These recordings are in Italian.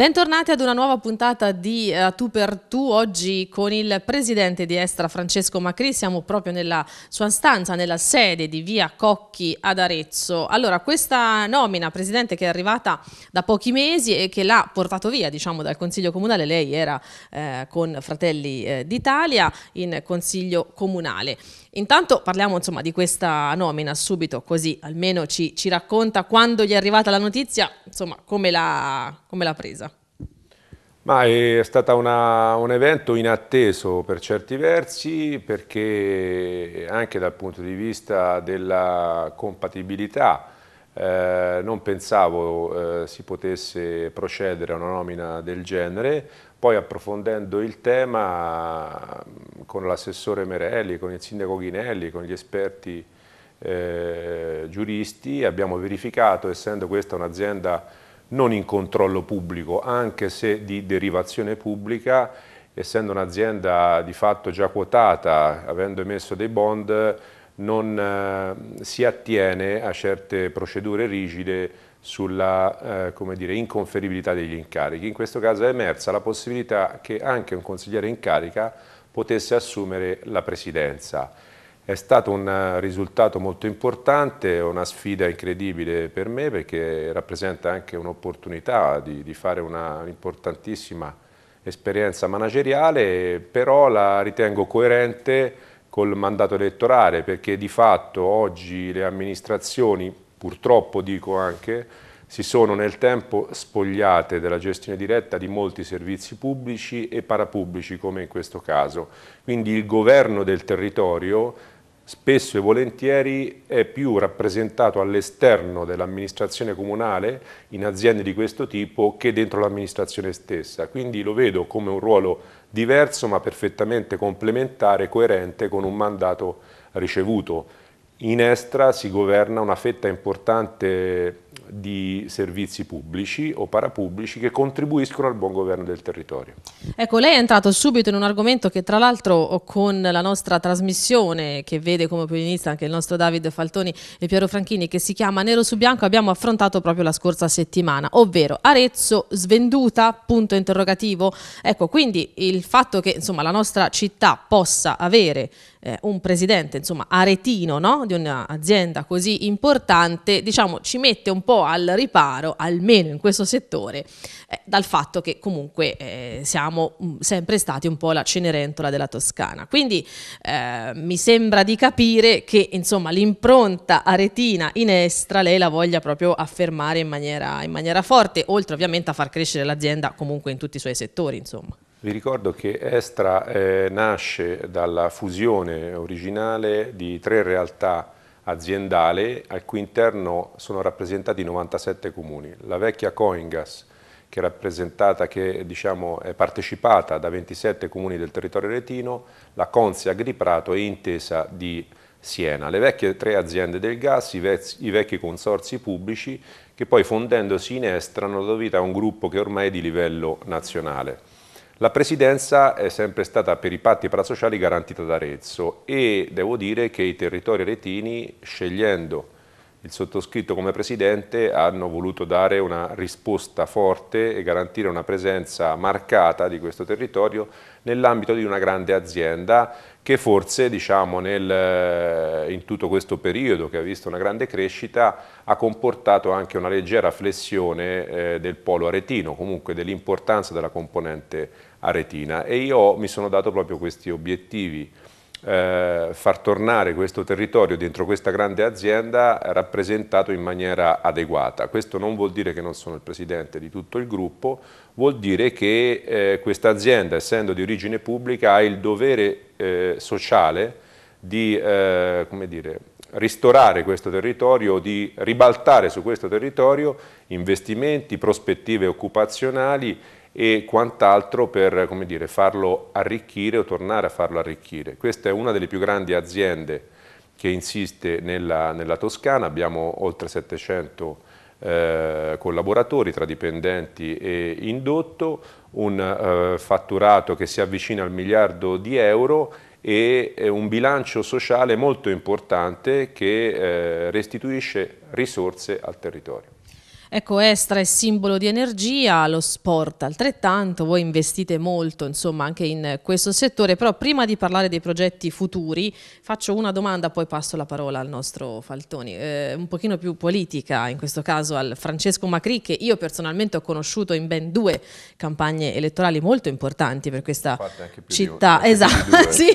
Bentornati ad una nuova puntata di uh, Tu per Tu, oggi con il presidente di Estra Francesco Macri, siamo proprio nella sua stanza, nella sede di Via Cocchi ad Arezzo. Allora, questa nomina, presidente, che è arrivata da pochi mesi e che l'ha portato via, diciamo, dal Consiglio Comunale, lei era eh, con Fratelli eh, d'Italia in Consiglio Comunale. Intanto parliamo insomma di questa nomina subito, così almeno ci, ci racconta quando gli è arrivata la notizia, insomma come l'ha presa. Ma è stato un evento inatteso per certi versi perché anche dal punto di vista della compatibilità eh, non pensavo eh, si potesse procedere a una nomina del genere, poi approfondendo il tema mm, con l'assessore Merelli, con il sindaco Ghinelli, con gli esperti eh, giuristi abbiamo verificato, essendo questa un'azienda non in controllo pubblico, anche se di derivazione pubblica, essendo un'azienda di fatto già quotata, avendo emesso dei bond, non eh, si attiene a certe procedure rigide sulla eh, come dire, inconferibilità degli incarichi. In questo caso è emersa la possibilità che anche un consigliere in carica potesse assumere la presidenza. È stato un eh, risultato molto importante, una sfida incredibile per me perché rappresenta anche un'opportunità di, di, fare un'importantissima esperienza manageriale, però la ritengo coerente col mandato elettorale perché di fatto oggi le amministrazioni, purtroppo dico anche, si sono nel tempo spogliate della gestione diretta di molti servizi pubblici e parapubblici come in questo caso. Quindi il governo del territorio spesso e volentieri è più rappresentato all'esterno dell'amministrazione comunale in aziende di questo tipo che dentro l'amministrazione stessa. Quindi lo vedo come un ruolo diverso ma perfettamente complementare coerente con un mandato ricevuto. In Estra si governa una fetta importante di servizi pubblici o parapubblici che contribuiscono al buon governo del territorio. Ecco, lei è entrato subito in un argomento che tra l'altro con la nostra trasmissione, che vede come opinionista anche il nostro Davide Faltoni e Piero Franchini, che si chiama Nero su Bianco, abbiamo affrontato proprio la scorsa settimana, ovvero Arezzo svenduta, punto interrogativo. Ecco, quindi il fatto che insomma, la nostra città possa avere eh, un presidente insomma, aretino no? di un'azienda così importante, diciamo, ci mette un po' po' al riparo, almeno in questo settore, eh, dal fatto che comunque eh, siamo mm, sempre stati un po' la Cenerentola della Toscana. Quindi eh, mi sembra di capire che insomma l'impronta aretina in Estra lei la voglia proprio affermare in maniera, in maniera forte, oltre ovviamente a far crescere l'azienda comunque in tutti i suoi settori. Insomma. Vi ricordo che Estra eh, nasce dalla fusione originale di tre realtà aziendale al cui interno sono rappresentati 97 comuni. La vecchia Coingas che è, che, diciamo, è partecipata da 27 comuni del territorio retino, la Consiag di Prato e Intesa di Siena, le vecchie tre aziende del gas, i, vec i, vecchi consorzi pubblici che poi fondendosi in hanno dato vita a un gruppo che ormai è di livello nazionale. La presidenza è sempre stata per i patti parasociali garantita da Arezzo e devo dire che i territori retini scegliendo il sottoscritto come Presidente hanno voluto dare una risposta forte e garantire una presenza marcata di questo territorio nell'ambito di una grande azienda che forse diciamo, nel, eh, in tutto questo periodo che ha visto una grande crescita ha comportato anche una leggera flessione eh, del polo aretino, comunque dell'importanza della componente aretina e io mi sono dato proprio questi obiettivi eh, far tornare questo territorio dentro questa grande azienda rappresentato in maniera adeguata. Questo non vuol dire che non sono il presidente di tutto il gruppo, vuol dire che eh, questa azienda, essendo di origine pubblica, ha il dovere eh, sociale di eh, dire, ristorare questo territorio, di ribaltare su questo territorio investimenti, prospettive occupazionali e quant'altro per dire, farlo arricchire o tornare a farlo arricchire. Questa è una delle più grandi aziende che insiste nella, nella Toscana, abbiamo oltre 700 eh, collaboratori tra dipendenti e indotto, un eh, fatturato che si avvicina al miliardo di euro e eh, un bilancio sociale molto importante che eh, restituisce risorse al territorio. Ecco, Estra è simbolo di energia, lo sport altrettanto, voi investite molto insomma anche in questo settore, però prima di parlare dei progetti futuri faccio una domanda, poi passo la parola al nostro Faltoni, eh, un pochino più politica, in questo caso al Francesco Macri che io personalmente ho conosciuto in ben due campagne elettorali molto importanti per questa città. Di, esatto, sì,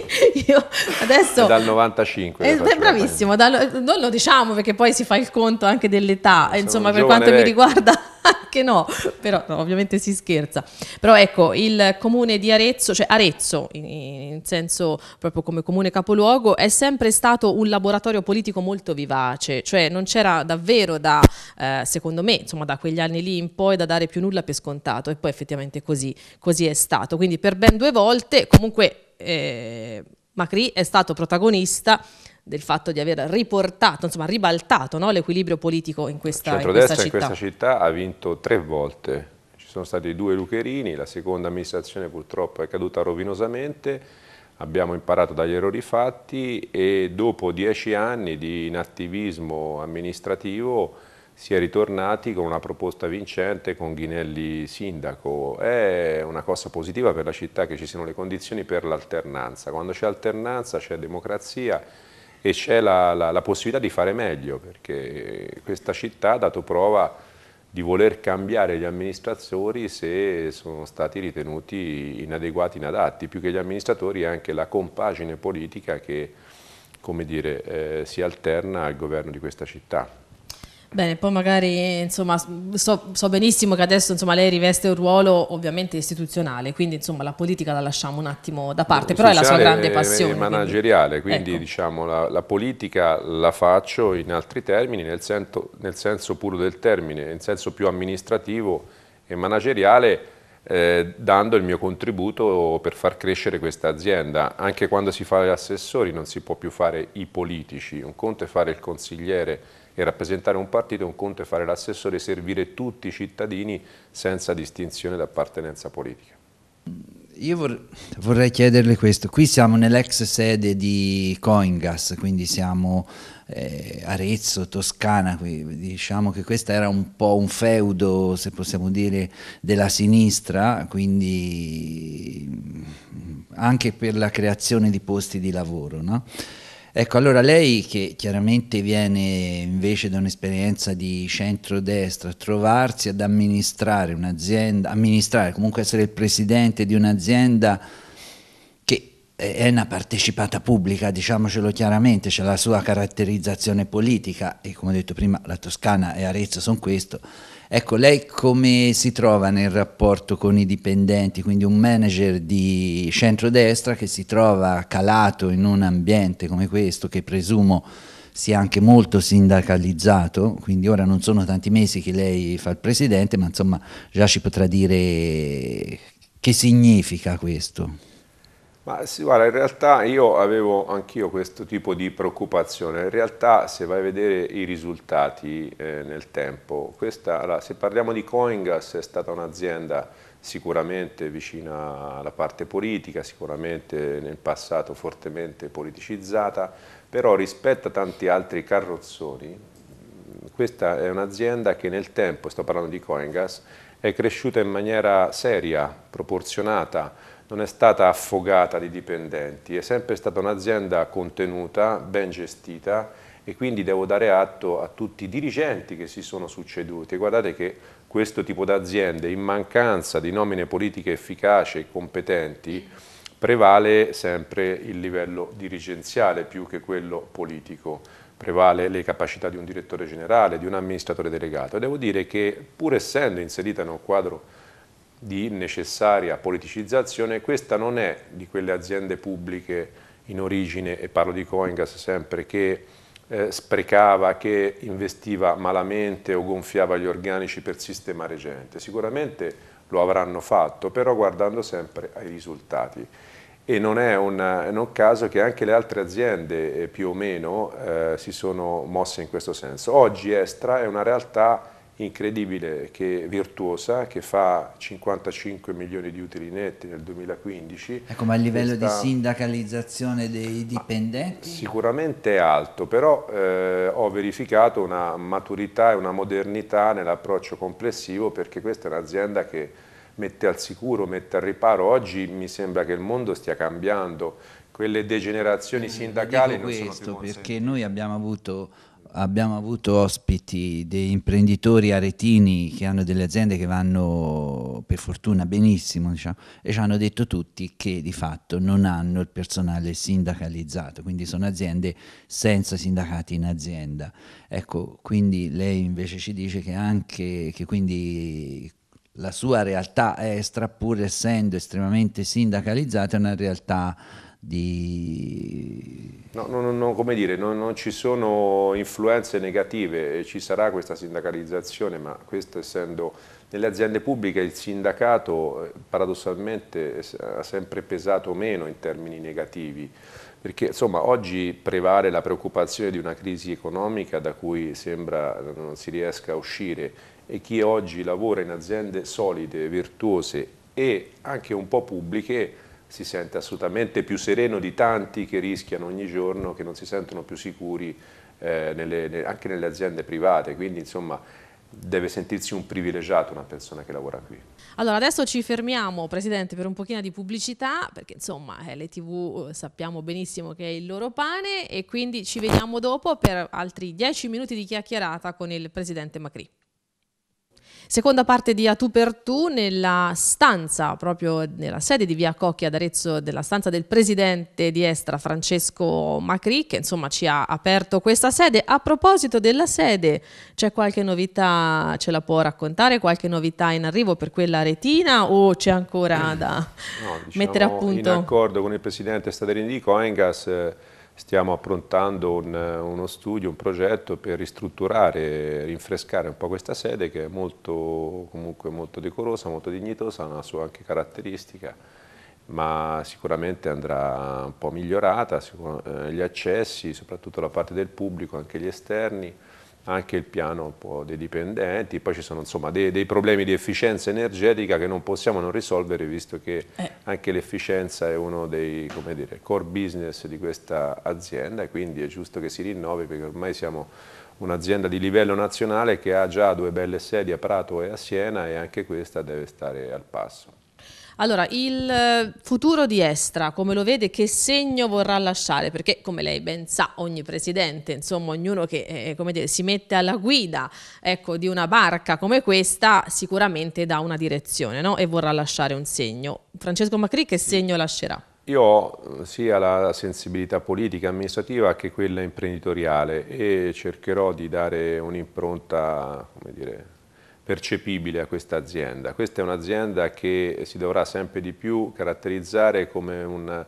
io adesso... È dal 95. È eh, bravissimo, eh. dal, non lo diciamo perché poi si fa il conto anche dell'età, insomma per quanto mi Ecco. riguarda anche no, però no, ovviamente si scherza. Però ecco, il comune di Arezzo, cioè Arezzo in, in, senso proprio come comune capoluogo, è sempre stato un laboratorio politico molto vivace, cioè non c'era davvero da, eh, secondo me, insomma da quegli anni lì in poi da dare più nulla per scontato e poi effettivamente così, così è stato. Quindi per ben due volte comunque eh, Macri è stato protagonista del fatto di aver riportato, insomma ribaltato no, l'equilibrio politico in questa, in questa città. in questa città ha vinto tre volte, ci sono stati due Lucherini, la seconda amministrazione purtroppo è caduta rovinosamente, abbiamo imparato dagli errori fatti e dopo dieci anni di inattivismo amministrativo si è ritornati con una proposta vincente con Ghinelli sindaco. È una cosa positiva per la città che ci siano le condizioni per l'alternanza. Quando c'è alternanza c'è democrazia e c'è la, la, la possibilità di fare meglio, perché questa città ha dato prova di voler cambiare gli amministratori se sono stati ritenuti inadeguati, inadatti, più che gli amministratori è anche la compagine politica che dire, eh, si alterna al governo di questa città. Bene, poi magari insomma, so, so, benissimo che adesso insomma, lei riveste un ruolo ovviamente istituzionale, quindi insomma, la politica la lasciamo un attimo da parte, però è la sua grande passione. È manageriale, quindi, quindi ecco. diciamo, la, la, politica la faccio in altri termini, nel, sento, nel senso puro del termine, in senso più amministrativo e manageriale, eh, dando il mio contributo per far crescere questa azienda. Anche quando si fa gli assessori non si può più fare i politici, un conto è fare il consigliere e rappresentare un partito, un conto è fare l'assessore e servire tutti i cittadini senza distinzione d'appartenenza politica. Io vorrei chiederle questo, qui siamo nell'ex sede di Coingas, quindi siamo eh, Arezzo, Toscana, diciamo che questo era un po' un feudo, se possiamo dire, della sinistra, quindi mm, anche per la creazione di posti di lavoro. No? Ecco, allora lei che chiaramente viene invece da un'esperienza di centrodestra, trovarsi ad amministrare un'azienda, amministrare, comunque essere il presidente di un'azienda che è una partecipata pubblica, diciamocelo chiaramente, c'è la sua caratterizzazione politica e come ho detto prima la Toscana e Arezzo sono questo, Ecco, lei come si trova nel rapporto con i dipendenti, quindi un manager di centrodestra che si trova calato in un ambiente come questo, che presumo sia anche molto sindacalizzato, quindi ora non sono tanti mesi che lei fa il presidente, ma insomma già ci potrà dire che significa questo. Ma sì, guarda, in realtà io avevo anch'io questo tipo di preoccupazione. In realtà, se vai a vedere i risultati eh, nel tempo, questa, allora, se parliamo di Coingas, è stata un'azienda sicuramente vicina alla parte politica, sicuramente nel passato fortemente politicizzata, però rispetto a tanti altri carrozzoni, questa è un'azienda che nel tempo, sto parlando di Coingas, è cresciuta in maniera seria, proporzionata, non è stata affogata di dipendenti, è sempre stata un'azienda contenuta, ben gestita e quindi devo dare atto a tutti i dirigenti che si sono succeduti. Guardate che questo tipo di aziende, in mancanza di nomine politiche efficaci e competenti, prevale sempre il livello dirigenziale più che quello politico prevale le capacità di un direttore generale, di un amministratore delegato. devo dire che pur essendo inserita in un quadro di necessaria politicizzazione, questa non è di quelle aziende pubbliche in origine, e parlo di Coingas sempre, che eh, sprecava, che investiva malamente o gonfiava gli organici per sistemare gente. Sicuramente lo avranno fatto, però guardando sempre ai risultati. E non è un, non caso che anche le altre aziende eh, più o meno eh, si sono mosse in questo senso. Oggi Estra è una realtà incredibile, che virtuosa, che fa 55 milioni di utili netti nel 2015. Ecco, ma a livello sta... di sindacalizzazione dei dipendenti? Sicuramente è alto, però eh, ho verificato una maturità e una modernità nell'approccio complessivo perché questa è un'azienda che mette al sicuro, mette al riparo. Oggi mi sembra che il mondo stia cambiando, quelle degenerazioni eh, sindacali eh, non questo, sono più consentite. Perché noi abbiamo avuto abbiamo avuto ospiti dei imprenditori aretini che hanno delle aziende che vanno per fortuna benissimo diciamo, e ci hanno detto tutti che di fatto non hanno il personale sindacalizzato, quindi sono aziende senza sindacati in azienda. Ecco, quindi lei invece ci dice che anche che quindi la sua realtà estra, pur essendo estremamente sindacalizzata, è una realtà di... No, no, no, come dire, non, non, ci sono influenze negative, ci sarà questa sindacalizzazione, ma questo essendo nelle aziende pubbliche il sindacato eh, paradossalmente ha sempre pesato meno in termini negativi, perché insomma oggi prevale la preoccupazione di una crisi economica da cui sembra eh, non si riesca a uscire e chi oggi lavora in aziende solide, virtuose e anche un po' pubbliche si sente assolutamente più sereno di tanti che rischiano ogni giorno, che non si sentono più sicuri eh, nelle, ne, anche nelle aziende private, quindi insomma deve sentirsi un privilegiato una persona che lavora qui. Allora adesso ci fermiamo Presidente per un pochino di pubblicità perché insomma eh, le tv eh, sappiamo benissimo che è il loro pane e quindi ci vediamo dopo per altri dieci minuti di chiacchierata con il Presidente Macri. Seconda parte di A tu per tu nella stanza, proprio nella sede di Via Cocchi ad Arezzo, della stanza del presidente di Estra Francesco Macri, che insomma ci ha aperto questa sede. A proposito della sede, c'è qualche novità, ce la può raccontare, qualche novità in arrivo per quella retina o c'è ancora da no, diciamo, mettere a diciamo, punto? In accordo con il presidente staderino di Coengas... Eh, stiamo approntando un, eh, uno studio, un progetto per ristrutturare, rinfrescare un po' questa sede che è molto, comunque molto decorosa, molto dignitosa, ha una sua anche caratteristica, ma sicuramente andrà un po' migliorata, eh, gli accessi, soprattutto la parte del pubblico, anche gli esterni, anche il piano dei dipendenti, poi ci sono insomma, dei, dei, problemi di efficienza energetica che non possiamo non risolvere visto che eh. anche l'efficienza è uno dei dire, core business di questa azienda e quindi è giusto che si rinnovi perché ormai siamo un'azienda di livello nazionale che ha già due belle sedi a Prato e a Siena e anche questa deve stare al passo. Allora, il eh, futuro di Estra, come lo vede, che segno vorrà lasciare? Perché, come lei ben sa, ogni presidente, insomma, ognuno che eh, eh dire, si mette alla guida ecco, di una barca come questa, sicuramente dà una direzione no? e vorrà lasciare un segno. Francesco Macri che segno lascerà? Io ho eh, sia la sensibilità politica, amministrativa che quella imprenditoriale e cercherò di dare un'impronta, come dire, percepibile a questa azienda. Questa è un'azienda che si dovrà sempre di più caratterizzare come una,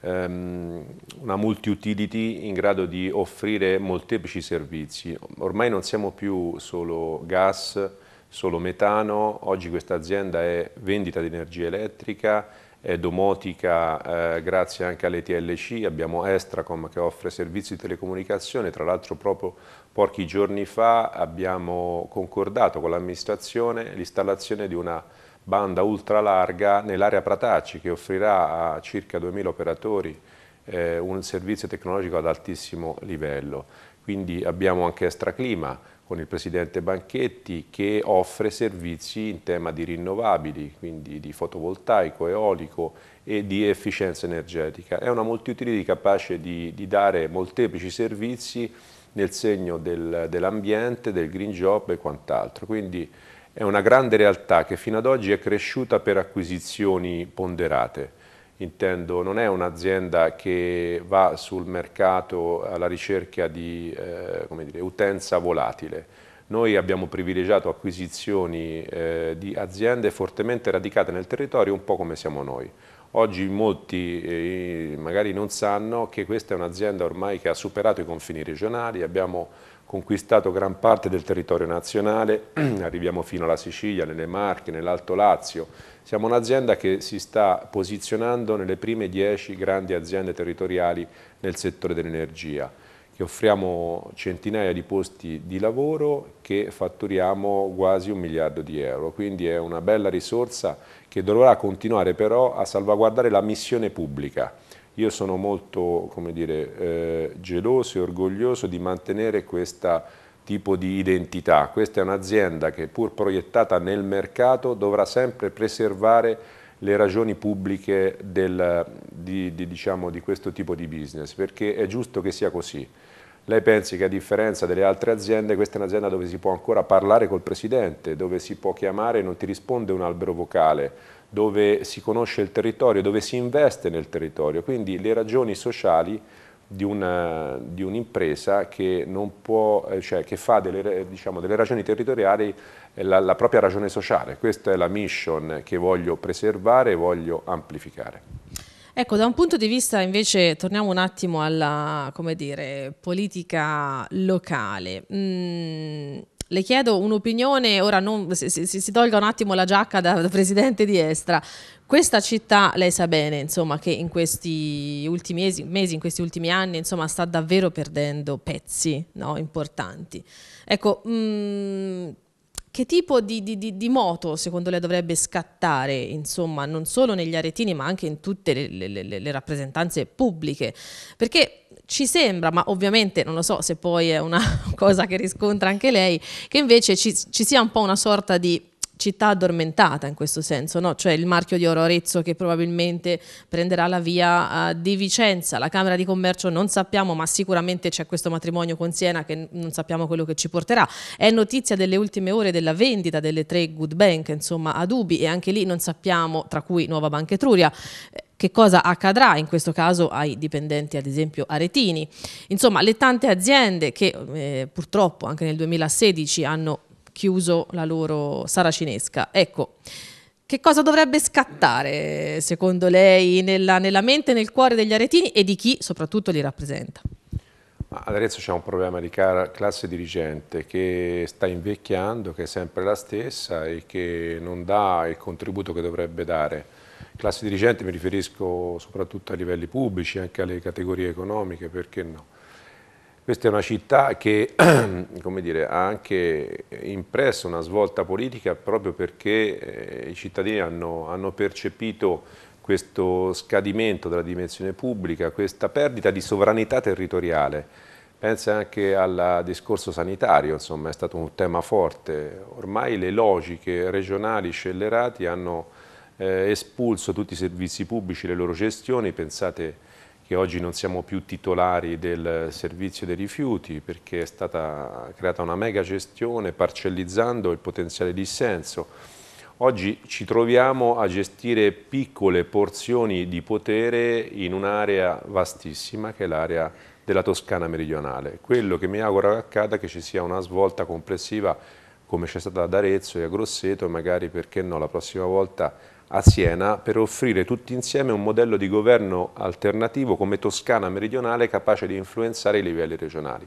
ehm, una multi-utility in grado di offrire molteplici servizi. Ormai non siamo più solo gas, solo metano, oggi questa azienda è vendita di energia elettrica, è domotica eh, grazie anche alle TLC, abbiamo Estracom che offre servizi di telecomunicazione, tra l'altro proprio Pochi giorni fa abbiamo concordato con l'amministrazione l'installazione di una banda ultralarga nell'area Pratacci che offrirà a circa 2.000 operatori eh, un servizio tecnologico ad altissimo livello. Quindi abbiamo anche Estraclima con il presidente Banchetti che offre servizi in tema di rinnovabili, quindi di fotovoltaico, eolico e di efficienza energetica. È una multiutility capace di, di dare molteplici servizi nel segno del, dell'ambiente, del green job e quant'altro. Quindi è una grande realtà che fino ad oggi è cresciuta per acquisizioni ponderate. Intendo, non è un'azienda che va sul mercato alla ricerca di eh, dire, utenza volatile. Noi abbiamo privilegiato acquisizioni eh, di aziende fortemente radicate nel territorio, un po' come siamo noi. Oggi molti eh, magari non sanno che questa è un'azienda ormai che ha superato i confini regionali, abbiamo conquistato gran parte del territorio nazionale, arriviamo fino alla Sicilia, nelle Marche, nell'Alto Lazio. Siamo un'azienda che si sta posizionando nelle prime dieci grandi aziende territoriali nel settore dell'energia che offriamo centinaia di posti di lavoro che fatturiamo quasi un miliardo di euro, quindi è una bella risorsa che dovrà continuare però a salvaguardare la missione pubblica. Io sono molto dire, eh, geloso e orgoglioso di mantenere questo tipo di identità. Questa è un'azienda che pur proiettata nel mercato dovrà sempre preservare le ragioni pubbliche del, di, di, diciamo, di questo tipo di business, perché è giusto che sia così. Lei pensi che a differenza delle altre aziende, questa è un'azienda dove si può ancora parlare col presidente, dove si può chiamare e non ti risponde un albero vocale, dove si conosce il territorio, dove si investe nel territorio. Quindi le ragioni sociali di, un'impresa un che, eh, cioè, che, fa delle, diciamo, delle ragioni territoriali la, la propria ragione sociale. Questa è la mission che voglio preservare e voglio amplificare. Ecco, da un punto di vista invece, torniamo un attimo alla, dire, politica locale. Mm, le chiedo un'opinione, ora non, si, si, si, tolga un attimo la giacca da, da presidente di Estra. Questa città, lei sa bene, insomma, che in questi ultimi mesi, mesi in questi ultimi anni, insomma, sta davvero perdendo pezzi no, importanti. Ecco, mh, mm, che tipo di, di, di, moto secondo lei dovrebbe scattare, insomma, non solo negli aretini ma anche in tutte le, le, le, le rappresentanze pubbliche? Perché ci sembra, ma ovviamente non lo so se poi è una cosa che riscontra anche lei, che invece ci, ci sia un po' una sorta di città addormentata in questo senso, no? cioè il marchio di oro Arezzo che probabilmente prenderà la via uh, di Vicenza, la Camera di Commercio non sappiamo, ma sicuramente c'è questo matrimonio con Siena che non sappiamo quello che ci porterà. È notizia delle ultime ore della vendita delle tre good bank, insomma, a Ubi e anche lì non sappiamo, tra cui Nuova Banca Etruria, eh, che cosa accadrà in questo caso ai dipendenti ad esempio aretini. Insomma le tante aziende che eh, purtroppo anche nel 2016 hanno chiuso la loro saracinesca. Ecco, che cosa dovrebbe scattare secondo lei nella, nella mente e nel cuore degli aretini e di chi soprattutto li rappresenta? Ad Arezzo c'è un problema di classe dirigente che sta invecchiando, che è sempre la stessa e che non dà il contributo che dovrebbe dare. Classe dirigente mi riferisco soprattutto a livelli pubblici, anche alle categorie economiche, perché no? Questa è una città che dire, ha anche impresso una svolta politica proprio perché eh, i cittadini hanno, hanno percepito questo scadimento della dimensione pubblica, questa perdita di sovranità territoriale. Pensa anche al discorso sanitario, insomma, è stato un tema forte. Ormai le logiche regionali scellerate hanno eh, espulso tutti i servizi pubblici, le loro gestioni, pensate che oggi non siamo più titolari del servizio dei rifiuti perché è stata creata una mega gestione parcellizzando il potenziale dissenso. Oggi ci troviamo a gestire piccole porzioni di potere in un'area vastissima che è l'area della Toscana meridionale. Quello che mi auguro accada è che ci sia una svolta complessiva come c'è stata ad Arezzo e a Grosseto, magari perché no la prossima volta a Siena per offrire tutti insieme un modello di governo alternativo come Toscana meridionale capace di influenzare i livelli regionali.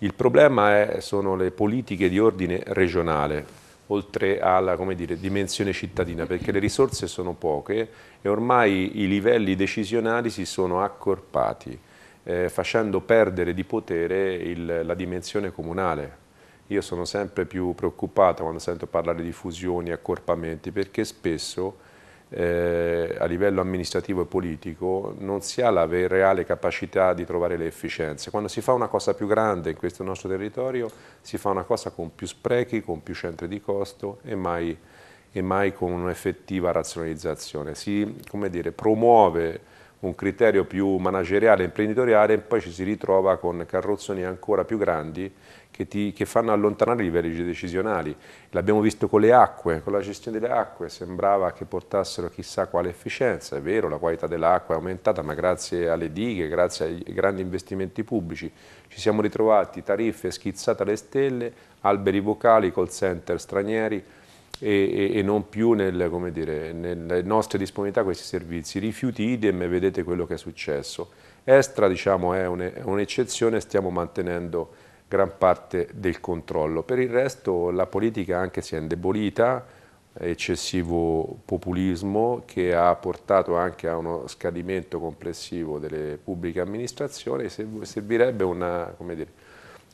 Il problema è, sono le politiche di ordine regionale, oltre alla dire, dimensione cittadina, perché le risorse sono poche e ormai i livelli decisionali si sono accorpati, eh, facendo perdere di potere il, la dimensione comunale. Io sono sempre più preoccupato quando sento parlare di fusioni, accorpamenti, perché spesso eh, a livello amministrativo e politico non si ha la reale capacità di trovare le efficienze. Quando si fa una cosa più grande in questo nostro territorio si fa una cosa con più sprechi, con più centri di costo e mai, e mai con un'effettiva razionalizzazione. Si dire, promuove un criterio più manageriale, e imprenditoriale e poi ci si ritrova con carrozzoni ancora più grandi che, ti, che fanno allontanare i livelli decisionali. L'abbiamo visto con le acque, con la gestione delle acque, sembrava che portassero chissà quale efficienza, è vero, la qualità dell'acqua è aumentata, ma grazie alle dighe, grazie ai grandi investimenti pubblici, ci siamo ritrovati tariffe schizzate alle stelle, alberi vocali, call center stranieri, e, e, non più nel, dire, nelle nostre disponibilità questi servizi. Rifiuti idem, vedete quello che è successo. Estra diciamo, è un'eccezione, stiamo mantenendo gran parte del controllo. Per il resto la politica anche si è indebolita, eccessivo populismo che ha portato anche a uno scadimento complessivo delle pubbliche amministrazioni, servirebbe una, dire,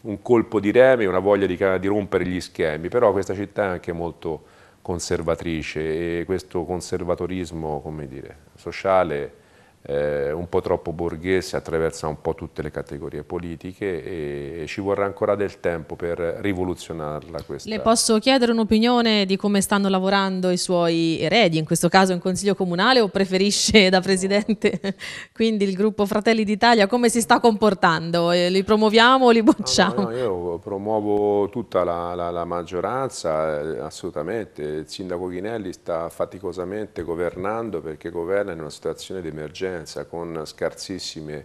un colpo di remi, una voglia di, di, rompere gli schemi, però questa città è anche molto conservatrice e questo conservatorismo dire, sociale eh, un po' troppo borghese, attraversa un po' tutte le categorie politiche e, e ci vorrà ancora del tempo per rivoluzionarla. Questa. Le posso chiedere un'opinione di come stanno lavorando i suoi eredi, in questo caso in Consiglio Comunale o preferisce da Presidente quindi il gruppo Fratelli d'Italia, come si sta comportando? Eh, li promuoviamo o li bocciamo? No, no, io promuovo tutta la, la, la maggioranza, eh, assolutamente. Il Sindaco Ghinelli sta faticosamente governando perché governa in una situazione di emergenza esperienza, con scarsissime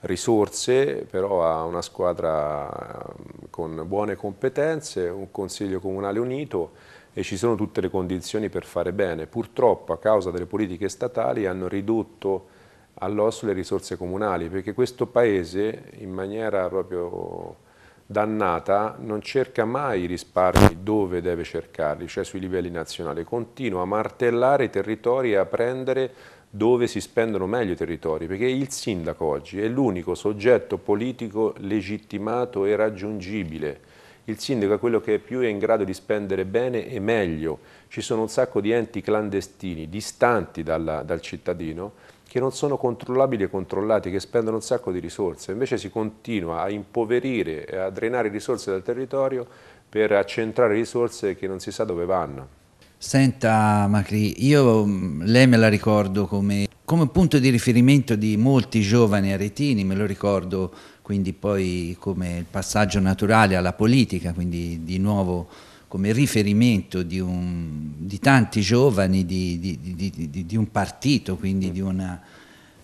risorse, però ha una squadra con buone competenze, un consiglio comunale unito e ci sono tutte le condizioni per fare bene. Purtroppo a causa delle politiche statali hanno ridotto all'osso le risorse comunali perché questo paese in maniera proprio dannata non cerca mai i risparmi dove deve cercarli, cioè sui livelli nazionali, continua a martellare i territori e a prendere dove si spendono meglio i territori, perché il sindaco oggi è l'unico soggetto politico legittimato e raggiungibile. Il sindaco è quello che più è in grado di spendere bene e meglio. Ci sono un sacco di enti clandestini, distanti dalla, dal cittadino, che non sono controllabili e controllati, che spendono un sacco di risorse. Invece si continua a impoverire e a drenare risorse dal territorio per accentrare risorse che non si sa dove vanno. Senta Macri, io mm, lei me la ricordo come, come punto di riferimento di molti giovani aretini, me lo ricordo quindi poi come passaggio naturale alla politica, quindi di nuovo come riferimento di, un, di tanti giovani, di, di, di, un partito, quindi di una,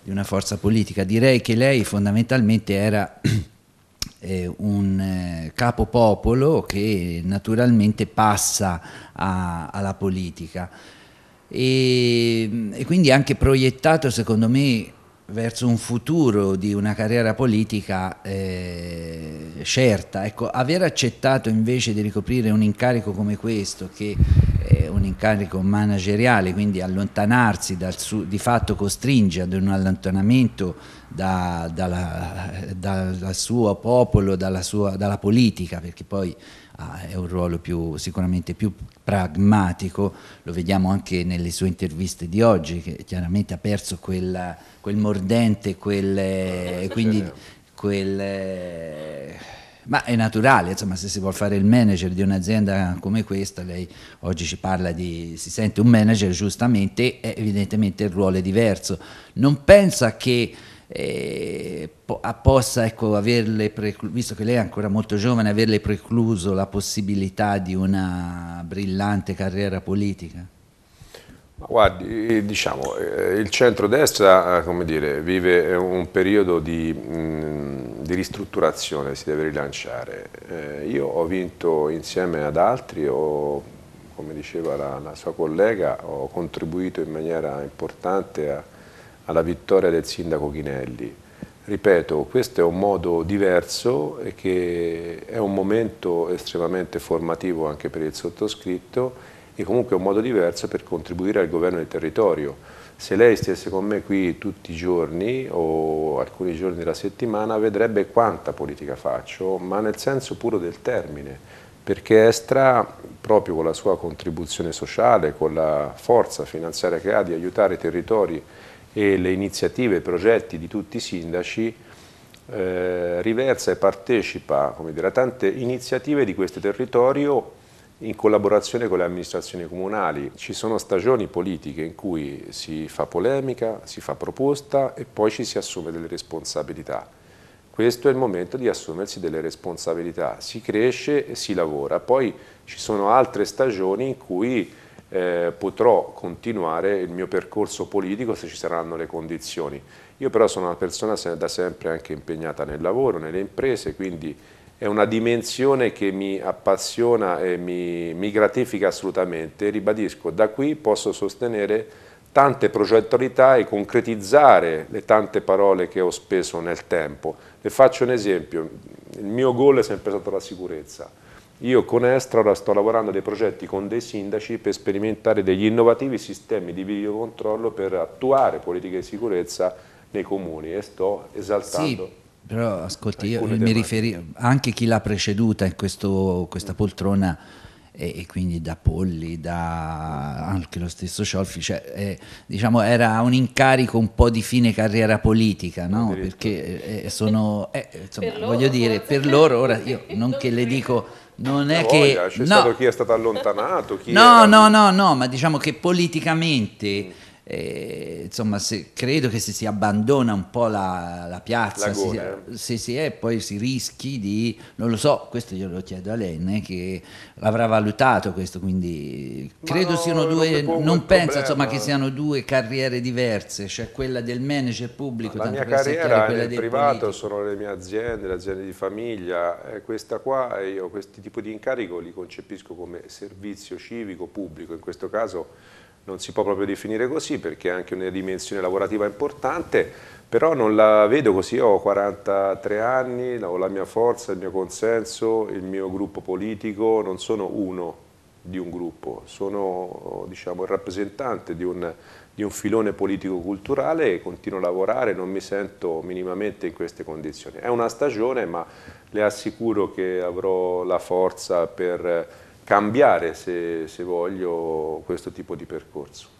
di una forza politica. Direi che lei fondamentalmente era un eh, capo popolo che naturalmente passa a, alla politica e, mm, e, quindi anche proiettato secondo me verso un futuro di una carriera politica eh, certa. Ecco, aver accettato invece di ricoprire un incarico come questo che un incarico manageriale, quindi allontanarsi dal su, di fatto costringe ad un allontanamento da, dalla, dal suo popolo, dalla, sua, dalla politica, perché poi ah, è un ruolo più, sicuramente più pragmatico, lo vediamo anche nelle sue interviste di oggi, che chiaramente ha perso quella, quel mordente, quel, ah, quindi quel ma è naturale, insomma, se si vuole fare il manager di un'azienda come questa, lei oggi ci parla di, si sente un manager giustamente, evidentemente il ruolo è diverso. Non pensa che eh, possa, ecco, averle visto che lei è ancora molto giovane, averle precluso la possibilità di una brillante carriera politica? Guardi, eh, diciamo, eh, il centrodestra, eh, come dire, vive un periodo di... Mh, mm, di ristrutturazione si deve rilanciare. Eh, io ho vinto insieme ad altri, ho, come diceva la, la, sua collega, ho contribuito in maniera importante a, alla vittoria del sindaco Chinelli. Ripeto, questo è un modo diverso e che è un momento estremamente formativo anche per il sottoscritto e comunque è un modo diverso per contribuire al governo del territorio se lei stesse con me qui tutti i giorni o alcuni giorni della settimana vedrebbe quanta politica faccio, ma nel senso puro del termine, perché Estra, proprio con la sua contribuzione sociale, con la forza finanziaria che ha di aiutare i territori e le iniziative, i progetti di tutti i sindaci, eh, riversa e partecipa dire, a tante iniziative di questo territorio in collaborazione con le amministrazioni comunali. Ci sono stagioni politiche in cui si fa polemica, si fa proposta e poi ci si assume delle responsabilità. Questo è il momento di assumersi delle responsabilità, si cresce e si lavora. Poi ci sono altre stagioni in cui eh, potrò continuare il mio percorso politico se ci saranno le condizioni. Io però sono una persona da sempre anche impegnata nel lavoro, nelle imprese, quindi è una dimensione che mi appassiona e mi, mi gratifica assolutamente. Ribadisco, da qui posso sostenere tante progettualità e concretizzare le tante parole che ho speso nel tempo. Le faccio un esempio, il mio goal è sempre stato la sicurezza. Io con Estra ora sto lavorando dei progetti con dei sindaci per sperimentare degli innovativi sistemi di videocontrollo per attuare politiche di sicurezza nei comuni e sto esaltando. Sì però ascolti, io mi riferivo anche chi l'ha preceduta in questo, questa poltrona e, e, quindi da Polli, da anche lo stesso Sciolfi, cioè, eh, diciamo era un incarico un po' di fine carriera politica, no? perché eh, eh, sono, eh, eh insomma, loro, voglio dire, per loro ora io non che le dico non è voglia, che c'è no. stato chi è stato allontanato no era... no no no ma diciamo che politicamente mm. E, insomma, se, credo che se si abbandona un po' la, la piazza, se, se si, è poi si rischi di, non lo so, questo io lo chiedo a Lenne che l'avrà valutato questo, quindi Ma credo no, siano due, non, non penso insomma, che siano due carriere diverse, cioè quella del manager pubblico, la mia carriera è quella del privato politico. sono le mie aziende, le aziende di famiglia, e questa qua io questi tipi di incarico li concepisco come servizio civico pubblico, in questo caso non si può proprio definire così perché ha anche una dimensione lavorativa importante, però non la vedo così, Io ho 43 anni, ho la mia forza, il mio consenso, il mio gruppo politico, non sono uno di un gruppo, sono diciamo, il rappresentante di un, di un filone politico-culturale e continuo a lavorare, non mi sento minimamente in queste condizioni. È una stagione ma le assicuro che avrò la forza per cambiare, se, se voglio, questo tipo di percorso.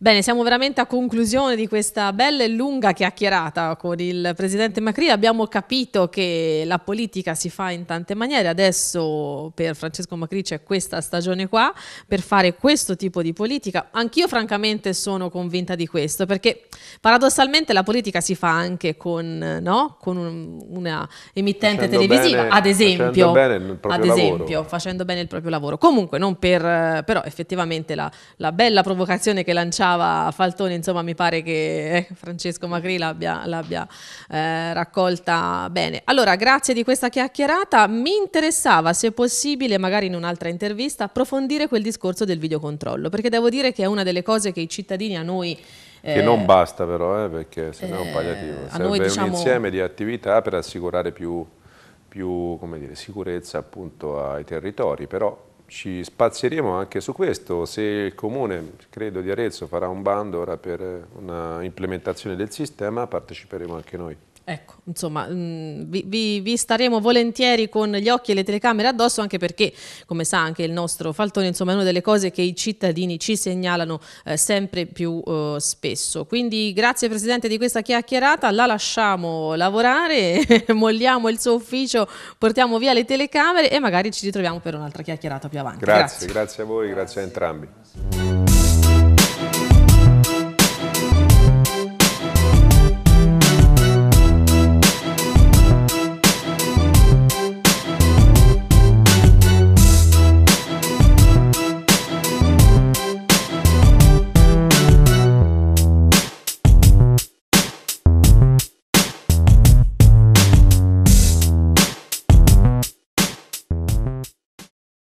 Bene, siamo veramente a conclusione di questa bella e lunga chiacchierata con il presidente Macri. Abbiamo capito che la politica si fa in tante maniere. Adesso per Francesco Macri c'è questa stagione qua per fare questo tipo di politica. Anch'io francamente sono convinta di questo perché paradossalmente la politica si fa anche con, no? con un, una emittente facendo televisiva, bene, ad esempio, facendo bene, ad esempio facendo bene il proprio lavoro. Comunque non per eh, però effettivamente la, la bella provocazione che lanciamo citava Faltone, insomma mi pare che eh, Francesco Macri l'abbia, l'abbia eh, raccolta bene. Allora, grazie di questa chiacchierata. Mi interessava, se possibile, magari in un'altra intervista, approfondire quel discorso del videocontrollo, perché devo dire che è una delle cose che i cittadini a noi... che eh, non basta però, eh, perché se no è un eh, palliativo. Serve noi, diciamo, un insieme di attività per assicurare più, più dire, sicurezza appunto ai territori, però ci spazieremo anche su questo, se il Comune, credo di Arezzo, farà un bando ora per eh, una implementazione del sistema parteciperemo anche noi. Ecco, insomma, mm, vi, vi, vi, staremo volentieri con gli occhi e le telecamere addosso, anche perché, come sa anche il nostro Faltone, insomma, è una delle cose che i cittadini ci segnalano eh, sempre più eh, spesso. Quindi grazie Presidente di questa chiacchierata, la lasciamo lavorare, molliamo il suo ufficio, portiamo via le telecamere e magari ci ritroviamo per un'altra chiacchierata più avanti. Grazie, grazie, grazie a voi, grazie, grazie a entrambi.